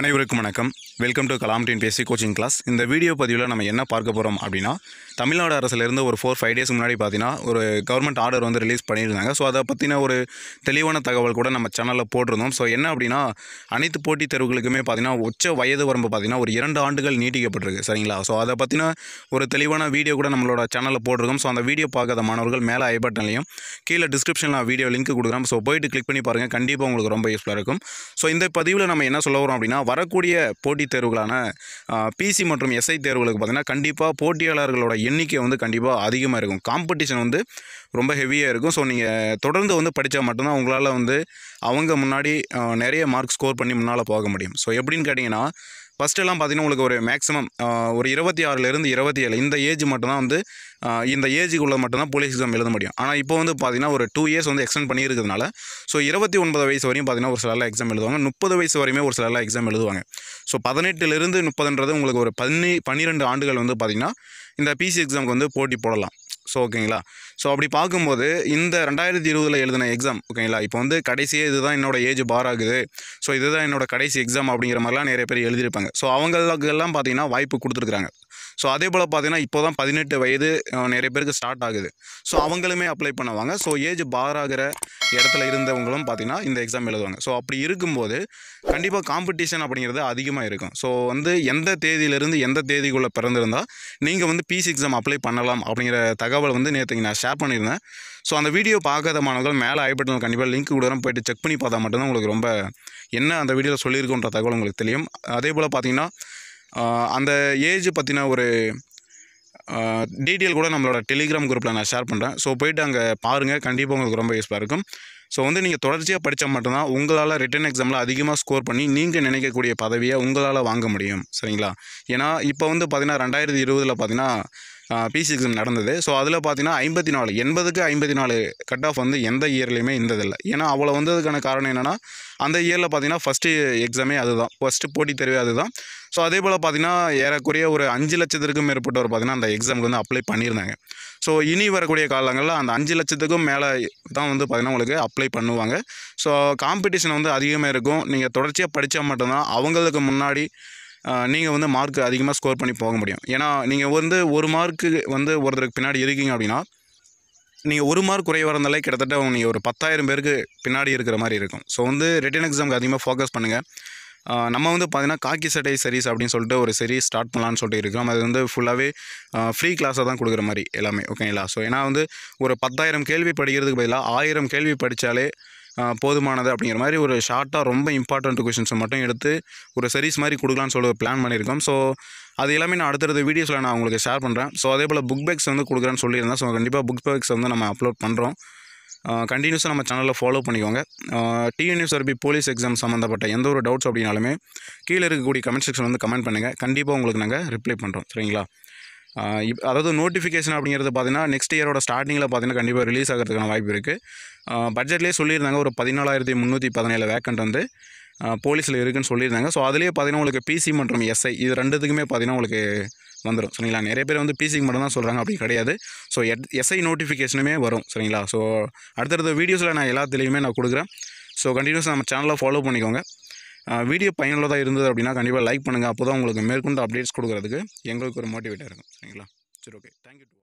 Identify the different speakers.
Speaker 1: அனைவருக்கும் வணக்கம் welcome to கலாம்டின் பேசி கோச்சிங் கிளாஸ் இந்த வீடியோ பதிவில் நம்ம என்ன பார்க்க போகிறோம் அப்படின்னா தமிழ்நாடு அரசுலேருந்து ஒரு ஃபோர் ஃபைவ் டேஸ் முன்னாடி பார்த்தீங்கன்னா ஒரு கவர்மெண்ட் ஆர்டர் வந்து ரிலீஸ் பண்ணியிருந்தாங்க ஸோ அதை பற்றின ஒரு தெளிவான தகவல் கூட நம்ம சேனலில் போட்டிருந்தோம் ஸோ என்ன அப்படின்னா அனைத்து போட்டித் தேர்வுகளுக்குமே பார்த்தீங்கன்னா உச்ச வயது வரம்பு பார்த்தீங்கன்னா ஒரு இரண்டு ஆண்டுகள் நீட்டிக்கப்பட்டிருக்கு சரிங்களா ஸோ அதை பற்றின ஒரு தெளிவான வீடியோ கூட நம்மளோட சேனலில் போட்டிருக்கோம் ஸோ அந்த வீடியோ பார்க்காத மாணவர்கள் மேலே ஐ கீழே டிஸ்கிரிப்ஷனில் வீடியோ லிங்க் கொடுக்குறோம் ஸோ போயிட்டு கிளிக் பண்ணி பாருங்கள் கண்டிப்பாக உங்களுக்கு ரொம்ப யூஸ்ஃபுல்லாக இருக்கும் ஸோ இந்த பதிவில் நம்ம என்ன சொல்ல வரோம் அப்படின்னா வரக்கூடிய போட்டித் தேர்வுகளான பிசி மற்றும் எஸ்ஐ தேர்வுகளுக்கு பார்த்திங்கன்னா கண்டிப்பாக போட்டியாளர்களோட எண்ணிக்கை வந்து கண்டிப்பாக அதிகமாக இருக்கும் காம்படிஷன் வந்து ரொம்ப ஹெவியாக இருக்கும் ஸோ நீங்கள் தொடர்ந்து வந்து படித்தா மட்டும்தான் உங்களால் வந்து அவங்க முன்னாடி நிறைய மார்க் ஸ்கோர் பண்ணி முன்னால் போக முடியும் ஸோ எப்படின்னு கேட்டிங்கன்னா ஃபஸ்ட்டெல்லாம் பார்த்தீங்கன்னா உங்களுக்கு ஒரு மேக்ஸிமம் ஒரு இருபத்தி ஆறுலேருந்து இருபத்தி ஏழு இந்த ஏஜ் மட்டும்தான் வந்து இந்த ஏஜுக்குள்ளே மட்டும்தான் போலீஸ் எக்ஸாம் எழுத முடியும் ஆனால் இப்போ வந்து பார்த்தீங்கன்னா ஒரு டூ இயர்ஸ் வந்து எக்ஸ்டெண்ட் பண்ணியிருக்கிறதுனால ஸோ இருபத்தி ஒன்பது வயசு வரையும் பார்த்தீங்கன்னா ஒரு சில எக்ஸாம் எழுதுவாங்க முப்பது வயசு வரையுமே ஒரு சிலர்லாம் எக்ஸாம் எழுதுவாங்க ஸோ பதினெட்டுலேருந்து முப்பதுன்றது உங்களுக்கு ஒரு பன்னி பன்னிரெண்டு ஆண்டுகள் வந்து பார்த்திங்கன்னா இந்த பிசி எக்ஸாமுக்கு வந்து போட்டி போடலாம் ஸோ ஓகேங்களா ஸோ அப்படி பார்க்கும்போது இந்த ரெண்டாயிரத்தி இருபதில் எழுதின எக்ஸாம் ஓகேங்களா இப்போ வந்து கடைசியே இதுதான் என்னோடய ஏஜ் பார் ஆகுது ஸோ இதுதான் என்னோடய கடைசி எக்ஸாம் அப்படிங்கிற மாதிரிலாம் நிறைய பேர் எழுதியிருப்பாங்க ஸோ அவங்களுக்கெல்லாம் பார்த்தீங்கன்னா வாய்ப்பு கொடுத்துருக்குறாங்க ஸோ அதே போல் பார்த்தீங்கன்னா இப்போ தான் பதினெட்டு வயது நிறைய பேருக்கு ஸ்டார்ட் ஆகுது ஸோ அவங்களுமே அப்ளை பண்ணுவாங்க ஸோ ஏஜ் பார் ஆகிற இடத்துல இருந்தவங்களும் பார்த்தீங்கன்னா இந்த எக்ஸாம் எழுதுவாங்க ஸோ அப்படி இருக்கும்போது கண்டிப்பாக காம்படிஷன் அப்படிங்கிறது அதிகமாக இருக்கும் ஸோ வந்து எந்த தேதியிலேருந்து எந்த தேதிக்குள்ளே பிறந்திருந்தால் நீங்கள் வந்து பிசி எக்ஸாம் அப்ளை பண்ணலாம் அப்படிங்கிற தகவல் தகவல் வந்து நேற்று நான் ஷேர் பண்ணியிருந்தேன் ஸோ அந்த வீடியோ பார்க்காத மாணவர்கள் மேலே ஐபட்டனில் கண்டிப்பாக லிங்க் கொடுக்குறோம் போயிட்டு செக் பண்ணி பார்த்தா மட்டும்தான் உங்களுக்கு ரொம்ப என்ன அந்த வீடியோவில் சொல்லியிருக்கோன்ற தகவல் உங்களுக்கு தெரியும் அதே போல் பார்த்திங்கன்னா அந்த ஏஜ் பற்றின ஒரு டீட்டெயில் கூட நம்மளோட டெலிகிராம் குரூப்பில் நான் ஷேர் பண்ணுறேன் ஸோ போயிட்டு அங்கே பாருங்கள் கண்டிப்பாக உங்களுக்கு ரொம்ப யூஸ்ஃபாக இருக்கும் ஸோ வந்து நீங்கள் தொடர்ச்சியாக படித்தா மட்டும்தான் உங்களால் ரிட்டன் எக்ஸாமில் அதிகமாக ஸ்கோர் பண்ணி நீங்கள் நினைக்கக்கூடிய பதவியை உங்களால் வாங்க முடியும் சரிங்களா ஏன்னா இப்போ வந்து பார்த்திங்கன்னா ரெண்டாயிரத்தி இருபதில் பார்த்திங்கன்னா பிசி எக்ஸாம் நடந்தது ஸோ அதில் பார்த்தீங்கன்னா ஐம்பத்தி நாலு எண்பதுக்கு ஐம்பத்தி நாலு கட் ஆஃப் வந்து எந்த இயர்லேயுமே இருந்ததில்லை ஏன்னா அவ்வளோ வந்ததுக்கான காரணம் என்னென்னா அந்த இயரில் பார்த்தீங்கன்னா ஃபஸ்ட்டு எக்ஸாமே அதுதான் ஃபஸ்ட்டு போட்டி தேர்வே அதுதான் ஸோ அதே போல் பார்த்தீங்கன்னா ஏறக்குறைய ஒரு அஞ்சு லட்சத்திற்கும் மேற்பட்டவர் பார்த்தீங்கன்னா அந்த எக்ஸாமுக்கு வந்து அப்ளை பண்ணியிருந்தாங்க ஸோ இனி வரக்கூடிய காலங்களில் அந்த அஞ்சு லட்சத்துக்கும் மேலே தான் வந்து பார்த்திங்கன்னா உங்களுக்கு அப்ளை பண்ணுவாங்க ஸோ காம்படிஷன் வந்து அதிகமாக இருக்கும் நீங்கள் தொடர்ச்சியாக படித்தா மட்டும்தான் அவங்களுக்கு முன்னாடி நீங்கள் வந்து மார்க் அதிகமாக ஸ்கோர் பண்ணி போக முடியும் ஏன்னா நீங்கள் வந்து ஒரு மார்க்கு வந்து ஒருத்தருக்கு பின்னாடி இருக்கீங்க அப்படின்னா நீங்கள் ஒரு மார்க் குறைய வரந்தாலே கிட்டத்தட்ட நீங்கள் ஒரு பத்தாயிரம் பேருக்கு பின்னாடி இருக்கிற மாதிரி இருக்கும் ஸோ வந்து ரிட்டன் எக்ஸாமுக்கு அதிகமாக ஃபோக்கஸ் பண்ணுங்கள் நம்ம வந்து பார்த்தீங்கன்னா காக்கி சட்டை சரிஸ் அப்படின்னு சொல்லிட்டு ஒரு சரி ஸ்டார்ட் பண்ணலான்னு சொல்லிட்டு இருக்கோம் அது வந்து ஃபுல்லாகவே ஃப்ரீ கிளாஸாக தான் கொடுக்குற மாதிரி எல்லாமே ஓகேங்களா ஸோ ஏன்னா வந்து ஒரு பத்தாயிரம் கேள்வி படிக்கிறதுக்கு பதிலாக ஆயிரம் கேள்வி படித்தாலே போதுமானது அப்படிங்கிற மாதிரி ஒரு ஷார்ட்டாக ரொம்ப இம்பார்ட்டண்ட் கொஷின்ஸை மட்டும் எடுத்து ஒரு சரிஸ் மாதிரி கொடுக்கலான்னு சொல்லி பிளான் பண்ணியிருக்கோம் ஸோ அது எல்லாமே நான் அடுத்தடுத்த வீடியோஸில் நான் உங்களுக்கு ஷேர் பண்ணுறேன் ஸோ அதே போல் புக் பேக்ஸ் வந்து கொடுக்குறேன்னு சொல்லியிருந்தேன் ஸோ கண்டிப்பாக புக் பேக்ஸ் வந்து நம்ம அப்லோட் பண்ணுறோம் கண்டினியூஸாக நம்ம சேனலில் ஃபாலோ பண்ணிக்கோங்க டிஎன்யூஎஸ்ஆர்பி போலீஸ் எக்ஸாம் சம்மந்தப்பட்ட எந்த ஒரு டவுட்ஸ் அப்படின்னாலுமே கீழே இருக்கக்கூடிய கமெண்ட் செக்ஷன் வந்து கமெண்ட் பண்ணுங்கள் கண்டிப்பாக உங்களுக்கு நாங்கள் ரிப்ளை பண்ணுறோம் சரிங்களா இப் அதாவது நோட்டிஃபிகேஷன் அப்படிங்கிறது பார்த்தீங்கன்னா நெக்ஸ்ட் இயரோட ஸ்டார்டிங்கில் பார்த்தீங்கன்னா கண்டிப்பாக ரிலீஸ் ஆகிறதுக்கான வாய்ப்பு இருக்குது பட்ஜெட்லேயே சொல்லியிருந்தாங்க ஒரு பதினாலாயிரத்தி முந்நூற்றி பதினேழு வேக்கண்ட் வந்து போலீஸில் இருக்குதுன்னு சொல்லியிருந்தாங்க ஸோ அதுலேயே பார்த்திங்கன்னா உங்களுக்கு பிசி மற்றும் எஸ்ஐ இது ரெண்டுத்துக்குமே பார்த்திங்கன்னா உங்களுக்கு வந்துடும் சரிங்களா நிறைய பேர் வந்து பிசிக்கு மட்டும் தான் சொல்கிறாங்க அப்படி கிடையாது ஸோ எட் எஸ்ஐ நோட்டிஃபிகேஷனுமே வரும் சரிங்களா ஸோ அடுத்தடுத்த வீடியோஸில் நான் எல்லாத்துலேயுமே நான் கொடுக்குறேன் ஸோ கண்டினியூஸ் நம்ம சேனலை ஃபாலோ பண்ணிக்கோங்க வீடியோ பயனுள்ளதாக இருந்தது அப்படின்னா கண்டிப்பாக லைக் பண்ணுங்கள் அப்போ தான் உங்களுக்கு மேற்கொண்டு அப்டேட்ஸ் கொடுக்குறதுக்கு எங்களுக்கு ஒரு மோட்டிவேட்டாக இருக்கும் சரிங்களா சரி ஓகே தேங்க்யூ